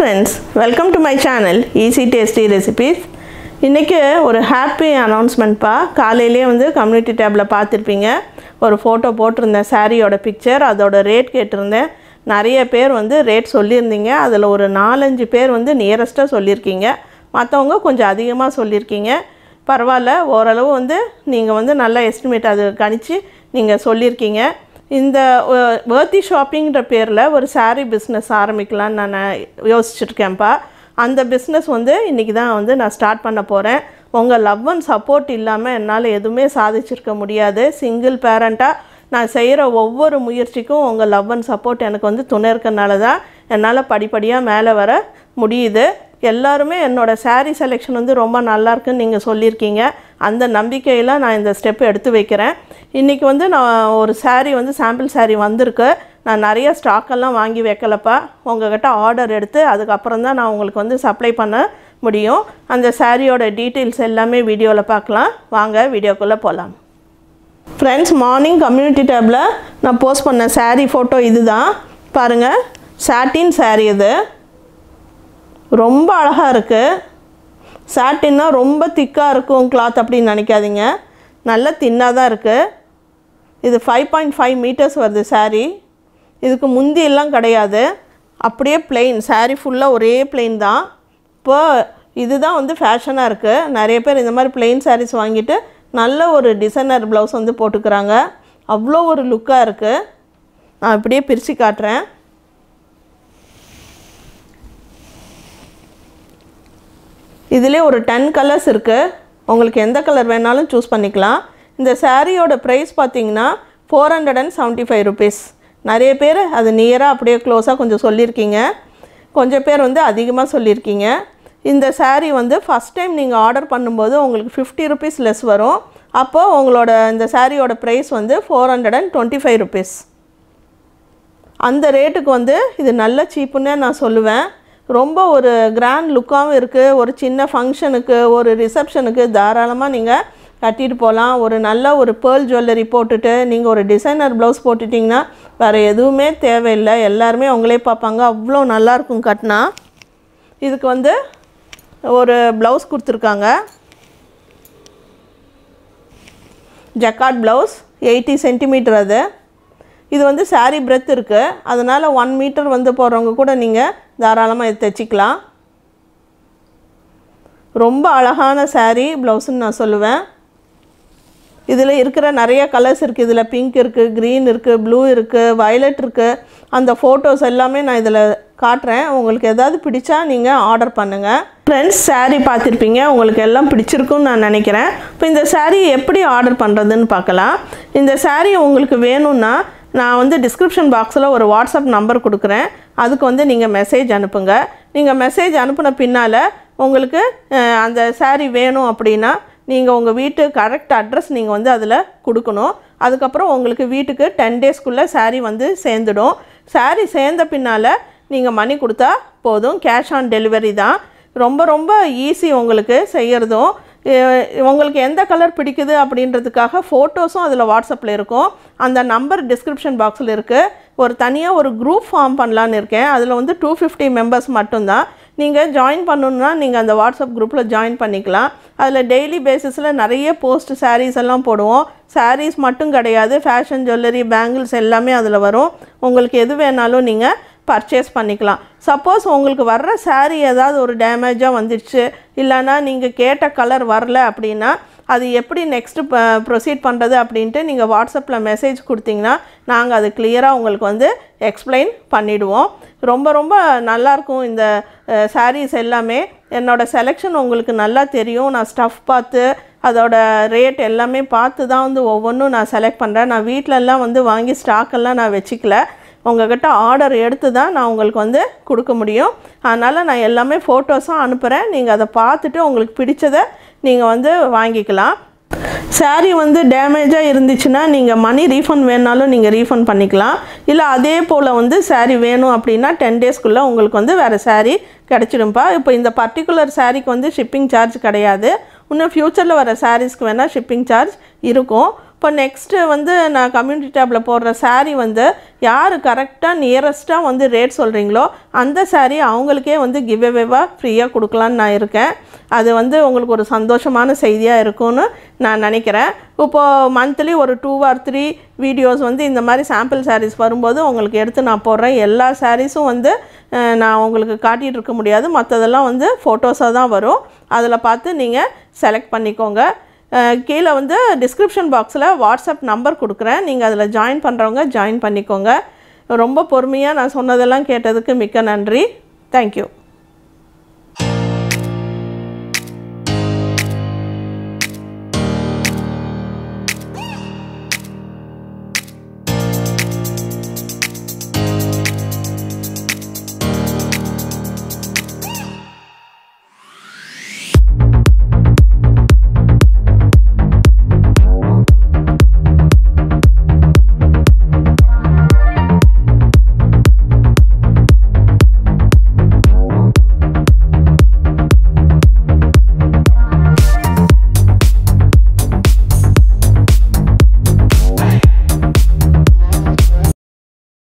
friends welcome to my channel easy tasty recipes இன்றைக்கி ஒரு happy அனௌன்ஸ்மெண்ட்ப்பா காலையிலே வந்து கம்யூனிட்டி டேபில் பார்த்துருப்பீங்க ஒரு ஃபோட்டோ போட்டிருந்தேன் சாரியோட பிக்சர் அதோட ரேட் கேட்டிருந்தேன் நிறைய பேர் வந்து ரேட் சொல்லியிருந்தீங்க அதில் ஒரு நாலஞ்சு பேர் வந்து நியரஸ்ட்டாக சொல்லியிருக்கீங்க மற்றவங்க கொஞ்சம் அதிகமாக சொல்லியிருக்கீங்க பரவாயில்ல ஓரளவு வந்து நீங்கள் வந்து நல்லா எஸ்டிமேட் அது கணிச்சு நீங்கள் சொல்லியிருக்கீங்க இந்த வேர்த்தி ஷாப்பிங்கிற பேரில் ஒரு சாரீ பிஸ்னஸ் ஆரம்பிக்கலான்னு நான் யோசிச்சுருக்கேன்ப்பா அந்த பிஸ்னஸ் வந்து இன்றைக்கி தான் வந்து நான் ஸ்டார்ட் பண்ண போகிறேன் உங்கள் லவ் அண்ட் சப்போர்ட் இல்லாமல் என்னால் எதுவுமே சாதிச்சிருக்க முடியாது சிங்கிள் பேரண்ட்டாக நான் செய்கிற ஒவ்வொரு முயற்சிக்கும் உங்கள் லவ் அண்ட் சப்போர்ட் எனக்கு வந்து துணை இருக்கனால தான் என்னால் படிப்படியாக மேலே வர முடியுது எல்லாருமே என்னோடய சாரீ செலெக்ஷன் வந்து ரொம்ப நல்லாயிருக்குன்னு நீங்கள் சொல்லியிருக்கீங்க அந்த நம்பிக்கையில் நான் இந்த ஸ்டெப் எடுத்து வைக்கிறேன் இன்றைக்கி வந்து நான் ஒரு சாரீ வந்து சாம்பிள் சாரீ வந்திருக்கு நான் நிறைய ஸ்டாக்கெல்லாம் வாங்கி வைக்கலப்பா உங்கள்கிட்ட ஆர்டர் எடுத்து அதுக்கப்புறம் தான் நான் உங்களுக்கு வந்து சப்ளை பண்ண முடியும் அந்த சாரியோட டீட்டெயில்ஸ் எல்லாமே வீடியோவில் பார்க்கலாம் வாங்க வீடியோக்குள்ளே போகலாம் ஃப்ரெண்ட்ஸ் மார்னிங் கம்யூனிட்டி டேப்பில் நான் போஸ்ட் பண்ண சாரீ ஃபோட்டோ இது தான் பாருங்கள் சாட்டின் சாரீ இது ரொம்ப அழகாக இருக்குது சாட்டின்னா ரொம்ப திக்காக இருக்கும் கிளாத் அப்படின்னு நினைக்காதீங்க நல்லா தின்னாக தான் இருக்குது இது ஃபைவ் பாயிண்ட் ஃபைவ் மீட்டர்ஸ் வருது சாரீ இதுக்கு முந்தியெல்லாம் கிடையாது அப்படியே பிளெயின் சாரீ ஃபுல்லாக ஒரே பிளெயின் தான் இப்போ இதுதான் வந்து ஃபேஷனாக இருக்குது நிறைய பேர் இந்த மாதிரி பிளெயின் சாரீஸ் வாங்கிட்டு நல்ல ஒரு டிசைனர் ப்ளவுஸ் வந்து போட்டுக்கிறாங்க அவ்வளோ ஒரு லுக்காக இருக்குது நான் இப்படியே பிரித்து காட்டுறேன் இதிலே ஒரு டென் கலர்ஸ் இருக்குது உங்களுக்கு எந்த கலர் வேணாலும் சூஸ் பண்ணிக்கலாம் இந்த சாரியோட ப்ரைஸ் பார்த்தீங்கன்னா four hundred and seventy five rupees நிறைய பேர் அது நியராக அப்படியே க்ளோஸாக கொஞ்சம் சொல்லியிருக்கீங்க கொஞ்சம் பேர் வந்து அதிகமாக சொல்லியிருக்கீங்க இந்த சாரீ வந்து ஃபஸ்ட் டைம் நீங்கள் ஆர்டர் பண்ணும்போது உங்களுக்கு ஃபிஃப்டி ருபீஸ் லெஸ் வரும் அப்போது உங்களோட இந்த சாரியோட ப்ரைஸ் வந்து four hundred and twenty five rupees அந்த ரேட்டுக்கு வந்து இது நல்ல சீப்புன்னே நான் சொல்லுவேன் ரொம்ப ஒரு கிராண்ட் லுக்காகவும் இருக்குது ஒரு சின்ன ஃபங்க்ஷனுக்கு ஒரு ரிசப்ஷனுக்கு தாராளமாக நீங்கள் கட்டிட்டு போகலாம் ஒரு நல்ல ஒரு பேர்ல் ஜுவல்லரி போட்டுட்டு நீங்கள் ஒரு டிசைனர் ப்ளவுஸ் போட்டுட்டிங்கன்னா வேறு எதுவுமே தேவையில்லை எல்லாருமே அவங்களே பார்ப்பாங்க அவ்வளோ நல்லாயிருக்கும் கட்டினா இதுக்கு வந்து ஒரு ப்ளவுஸ் கொடுத்துருக்காங்க ஜக்காட் ப்ளவுஸ் எயிட்டி சென்டிமீட்டர் அது இது வந்து சாரி பிரெத் இருக்குது அதனால் ஒன் மீட்டர் வந்து போகிறவங்க கூட நீங்கள் தாராளமாக இதை தைச்சிக்கலாம் ரொம்ப அழகான சாரி ப்ளவுஸுன்னு நான் சொல்லுவேன் இதில் இருக்கிற நிறைய கலர்ஸ் இருக்குது இதில் பிங்க் இருக்குது க்ரீன் இருக்குது ப்ளூ இருக்குது வயலட் இருக்குது அந்த ஃபோட்டோஸ் எல்லாமே நான் இதில் காட்டுறேன் உங்களுக்கு எதாவது பிடிச்சா நீங்கள் ஆர்டர் பண்ணுங்கள் ஃப்ரெண்ட்ஸ் சாரீ பார்த்துருப்பீங்க உங்களுக்கு எல்லாம் பிடிச்சிருக்குன்னு நான் நினைக்கிறேன் இப்போ இந்த சாரீ எப்படி ஆர்டர் பண்ணுறதுன்னு பார்க்கலாம் இந்த சாரீ உங்களுக்கு வேணும்னா நான் வந்து டிஸ்கிரிப்ஷன் பாக்ஸில் ஒரு வாட்ஸ்அப் நம்பர் கொடுக்குறேன் அதுக்கு வந்து நீங்கள் மெசேஜ் அனுப்புங்க நீங்கள் மெசேஜ் அனுப்பின பின்னால் உங்களுக்கு அந்த சாரீ வேணும் அப்படின்னா நீங்கள் உங்கள் வீட்டு கரெக்ட் அட்ரஸ் நீங்கள் வந்து அதில் கொடுக்கணும் அதுக்கப்புறம் உங்களுக்கு வீட்டுக்கு டென் டேஸ்க்குள்ளே சாரீ வந்து சேர்ந்துடும் சாரீ சேர்ந்த பின்னால் நீங்கள் மணி கொடுத்தா போதும் கேஷ் ஆன் டெலிவரி தான் ரொம்ப ரொம்ப ஈஸி உங்களுக்கு செய்கிறதும் உங்களுக்கு எந்த கலர் பிடிக்குது அப்படின்றதுக்காக ஃபோட்டோஸும் அதில் வாட்ஸ்அப்பில் இருக்கும் அந்த நம்பர் டிஸ்கிரிப்ஷன் பாக்ஸில் இருக்குது ஒரு தனியாக ஒரு குரூப் ஃபார்ம் பண்ணலான்னு இருக்கேன் அதில் வந்து டூ ஃபிஃப்டி மெம்பர்ஸ் மட்டும்தான் நீங்கள் ஜாயின் பண்ணணுன்னா நீங்கள் அந்த வாட்ஸ்அப் குரூப்பில் ஜாயின் பண்ணிக்கலாம் அதில் டெய்லி பேசிஸில் நிறைய போஸ்ட் சாரீஸ் எல்லாம் போடுவோம் சாரீஸ் மட்டும் கிடையாது ஃபேஷன் ஜுவல்லரி பேங்கிள்ஸ் எல்லாமே அதில் வரும் உங்களுக்கு எது வேணாலும் நீங்கள் பர்ச்சேஸ் பண்ணிக்கலாம் சப்போஸ் உங்களுக்கு வர்ற சேரீ ஏதாவது ஒரு டேமேஜாக வந்துடுச்சு இல்லைனா நீங்கள் கேட்ட கலர் வரல அப்படின்னா அது எப்படி நெக்ஸ்ட்டு ப்ரொசீட் பண்ணுறது அப்படின்ட்டு நீங்கள் வாட்ஸ்அப்பில் மெசேஜ் கொடுத்தீங்கன்னா நாங்கள் அது கிளியராக உங்களுக்கு வந்து எக்ஸ்பிளைன் பண்ணிவிடுவோம் ரொம்ப ரொம்ப நல்லாயிருக்கும் இந்த சாரீஸ் எல்லாமே என்னோடய செலெக்ஷன் உங்களுக்கு நல்லா தெரியும் நான் ஸ்டஃப் பார்த்து அதோட ரேட் எல்லாமே பார்த்து தான் வந்து ஒவ்வொன்றும் நான் செலக்ட் பண்ணுறேன் நான் வீட்டிலலாம் வந்து வாங்கி ஸ்டாக்கெல்லாம் நான் வச்சுக்கல உங்கள்கிட்ட ஆர்டர் எடுத்து தான் நான் உங்களுக்கு வந்து கொடுக்க முடியும் அதனால் நான் எல்லாமே ஃபோட்டோஸும் அனுப்புகிறேன் நீங்கள் அதை பார்த்துட்டு உங்களுக்கு பிடிச்சதை நீங்கள் வந்து வாங்கிக்கலாம் சாரீ வந்து டேமேஜாக இருந்துச்சுன்னா நீங்கள் மணி ரீஃபண்ட் வேணாலும் நீங்கள் ரீஃபண்ட் பண்ணிக்கலாம் இல்லை அதே போல் வந்து சாரீ வேணும் அப்படின்னா டென் டேஸ்க்குள்ளே உங்களுக்கு வந்து வேறு சாரீ கிடச்சிடும்பா இப்போ இந்த பர்டிகுலர் சாரீக்கு வந்து ஷிப்பிங் சார்ஜ் கிடையாது இன்னும் ஃப்யூச்சரில் வர சாரீஸ்க்கு வேணால் ஷிப்பிங் சார்ஜ் இருக்கும் இப்போ நெக்ஸ்ட்டு வந்து நான் கம்யூனிட்டி டேப்பில் போடுற சாரீ வந்து யார் கரெக்டாக நியரஸ்ட்டாக வந்து ரேட் சொல்கிறீங்களோ அந்த சாரீ அவங்களுக்கே வந்து கிவ் அவேவாக ஃப்ரீயாக கொடுக்கலான்னு நான் இருக்கேன் அது வந்து உங்களுக்கு ஒரு சந்தோஷமான செய்தியாக இருக்கும்னு நான் நினைக்கிறேன் இப்போது மந்த்லி ஒரு டூ ஆர் த்ரீ வீடியோஸ் வந்து இந்த மாதிரி சாம்பிள் சாரீஸ் வரும்போது உங்களுக்கு எடுத்து நான் போடுறேன் எல்லா சாரீஸும் வந்து நான் உங்களுக்கு காட்டிகிட்டு இருக்க முடியாது மற்றதெல்லாம் வந்து ஃபோட்டோஸாக தான் வரும் அதில் பார்த்து நீங்கள் செலக்ட் பண்ணிக்கோங்க கீழே வந்து டிஸ்கிரிப்ஷன் பாக்ஸில் வாட்ஸ்அப் நம்பர் கொடுக்குறேன் நீங்கள் அதில் ஜாயின் பண்ணுறவங்க ஜாயின் பண்ணிக்கோங்க ரொம்ப பொறுமையாக நான் சொன்னதெல்லாம் கேட்டதுக்கு மிக்க நன்றி தேங்க்யூ